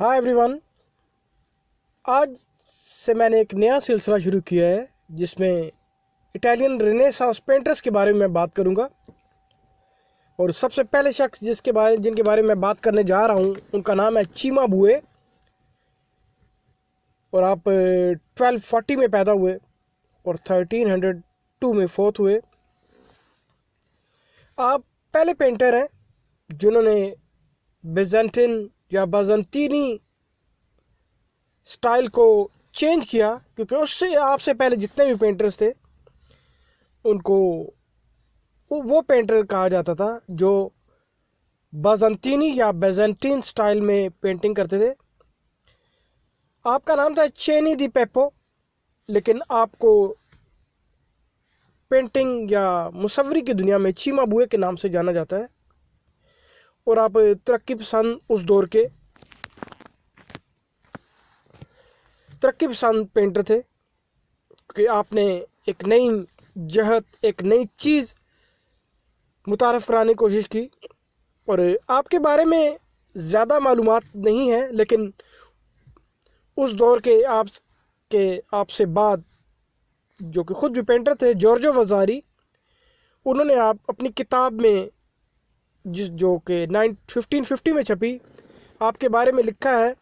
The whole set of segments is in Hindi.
हाय एवरीवन आज से मैंने एक नया सिलसिला शुरू किया है जिसमें इटालियन रेनेसांस पेंटर्स के बारे में मैं बात करूंगा और सबसे पहले शख्स जिसके बारे जिनके बारे में बात करने जा रहा हूं उनका नाम है चीमा बुए और आप 1240 में पैदा हुए और 1302 में फोर्थ हुए आप पहले पेंटर हैं जिन्होंने बेजेंटिन या बजंतीनी स्टाइल को चेंज किया क्योंकि उससे आपसे पहले जितने भी पेंटर्स थे उनको वो पेंटर कहा जाता था जो बजंतीनी या बेजेंटीन स्टाइल में पेंटिंग करते थे आपका नाम था चेनी दी पेपो लेकिन आपको पेंटिंग या मुसवरी की दुनिया में चीमा बुए के नाम से जाना जाता है और आप तरक्की पसंद उस दौर के तरक्की पसंद पेंटर थे कि आपने एक नई जहत एक नई चीज़ मुतारफ़ कराने की कोशिश की और आपके बारे में ज़्यादा मालूम नहीं है लेकिन उस दौर के आप के आपसे बाद जो कि ख़ुद भी पेंटर थे जॉर्जो वजारी उन्होंने आप अपनी किताब में जिस जो कि नाइन फिफ्टीन फिफ्टी में छपी आपके बारे में लिखा है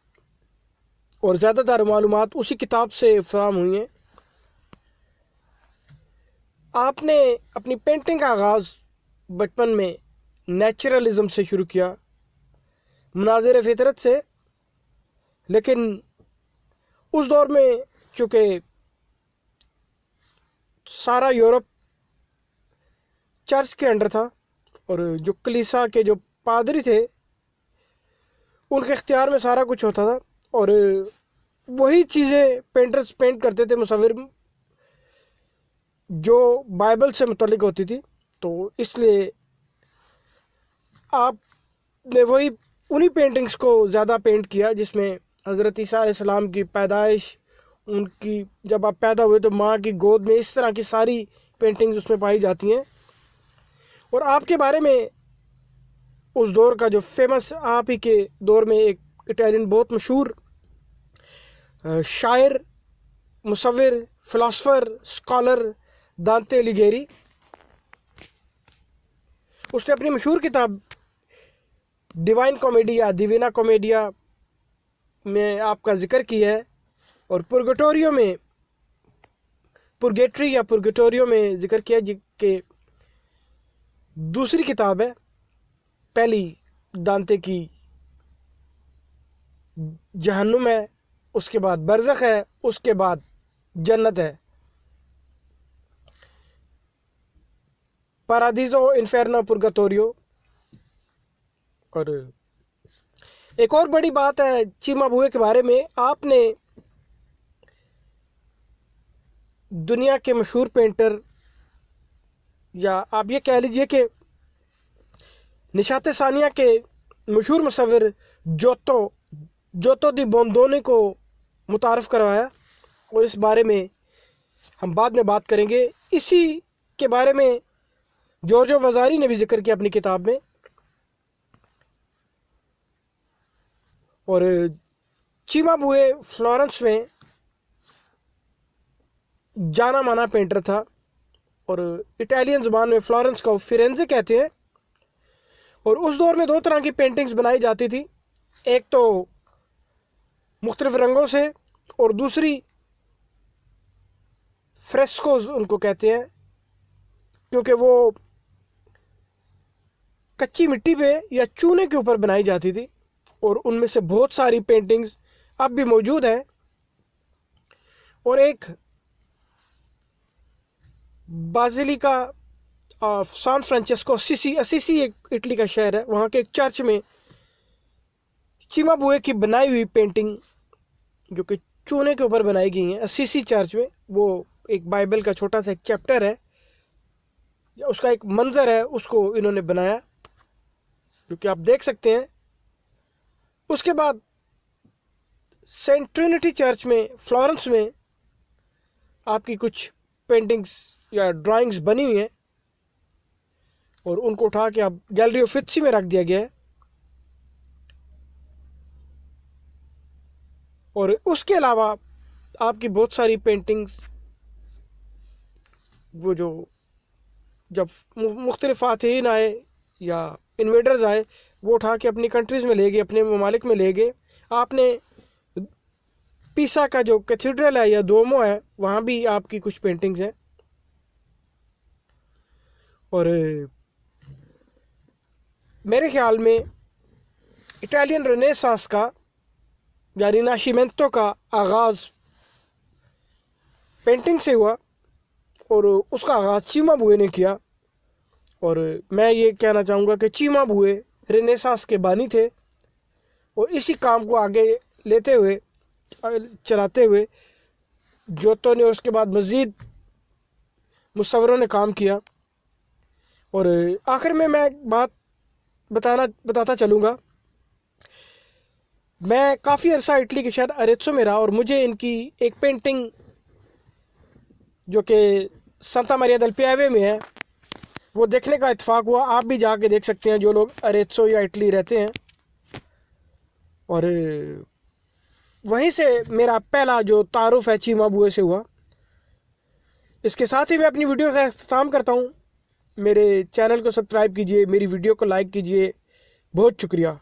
और ज़्यादातर मालूम उसी किताब से फ्राहम हुई हैं आपने अपनी पेंटिंग का आगाज़ बचपन में नेचुरलिज्म से शुरू किया मनाजिर फितरत से लेकिन उस दौर में चूँकि सारा यूरोप चर्च के अंडर था और जो कलीसा के जो पादरी थे उनके इख्तियार में सारा कुछ होता था और वही चीज़ें पेंटर्स पेंट करते थे मुसविर जो बाइबल से मुतलिक होती थी तो इसलिए आपने वही उन्हीं पेंटिंग्स को ज़्यादा पेंट किया जिसमें हज़रत ईसीम की पैदाइश उनकी जब आप पैदा हुए तो माँ की गोद में इस तरह की सारी पेंटिंग्स उसमें पाई जाती हैं और आपके बारे में उस दौर का जो फेमस आप ही के दौर में एक इटालियन बहुत मशहूर शायर मुसविर फ़िलासफ़र स्कॉलर दांते लिगेरी उसने अपनी मशहूर किताब डिवाइन कॉमेडिया दिवीना कॉमेडिया में आपका जिक्र किया है और पुरगटोरियो में पुरगेट्री या पुरगटोरियो में जिक्र किया कि दूसरी किताब है पहली दांते की जहन्नुम है उसके बाद बरज़ख है उसके बाद जन्नत है पारादीज़ो इन्फेरनो पुरगतोरियो और एक और बड़ी बात है चीमा बुए के बारे में आपने दुनिया के मशहूर पेंटर या आप ये कह लीजिए कि निशात सानिया के मशहूर मसविर जोतो जोतो दी बोंदोने को मुतारफ़ करवाया और इस बारे में हम बाद में बात करेंगे इसी के बारे में जॉर्जो वजारी ने भी जिक्र किया अपनी किताब में और चीमा बुए फ्लोरेंस में जाना माना पेंटर था और इटालियन ज़ुबान में फ्लोरेंस को फिरेंजे कहते हैं और उस दौर में दो तरह की पेंटिंग्स बनाई जाती थी एक तो मुख्तलिफ रंगों से और दूसरी फ्रेस्कोज उनको कहते हैं क्योंकि वो कच्ची मिट्टी पे या चूने के ऊपर बनाई जाती थी और उनमें से बहुत सारी पेंटिंग्स अब भी मौजूद हैं और एक बाजिलिका का ऑफ सान फ्रांसिस्को सीसी असीसी एक इटली का शहर है वहाँ के एक चर्च में बुए की बनाई हुई पेंटिंग जो कि चूने के ऊपर बनाई गई है असीसी चर्च में वो एक बाइबल का छोटा सा एक चैप्टर है उसका एक मंजर है उसको इन्होंने बनाया जो कि आप देख सकते हैं उसके बाद सेंट ट्रिनिटी चर्च में फ्लोरेंस में आपकी कुछ पेंटिंग्स या ड्राइंग्स बनी हुई हैं और उनको उठा के अब गैलरी ऑफ फित्सी में रख दिया गया है और उसके अलावा आपकी बहुत सारी पेंटिंग्स वो जो जब मुख्तलिफ फातहन आए या इन्वेडर्स आए वो उठा के अपनी कंट्रीज़ में ले गए अपने ममालिक में ले गए आपने पीसा का जो कैथीड्रल है या दोमो है वहाँ भी आपकी कुछ पेंटिंग्स हैं और मेरे ख्याल में इटालियन रेनेसांस का यानी नाशिमेंतो का आगाज़ पेंटिंग से हुआ और उसका आगाज़ चीमा बुए ने किया और मैं ये कहना चाहूँगा कि चीमा बुए रेनेसांस के बानी थे और इसी काम को आगे लेते हुए चलाते हुए जोतो ने उसके बाद मज़ीद मुसवरों ने काम किया और आखिर में मैं बात बताना बताता चलूँगा मैं काफ़ी अरसा इटली के शहर अरेत्सो में रहा और मुझे इनकी एक पेंटिंग जो कि संता मरिया दल पियावे में है वो देखने का इतफाक़ हुआ आप भी जाके देख सकते हैं जो लोग अरेत्सो या इटली रहते हैं और वहीं से मेरा पहला जो तारुफ है चीमा बुए से हुआ इसके साथ ही मैं अपनी वीडियो का अख्ताम करता हूँ मेरे चैनल को सब्सक्राइब कीजिए मेरी वीडियो को लाइक कीजिए बहुत शुक्रिया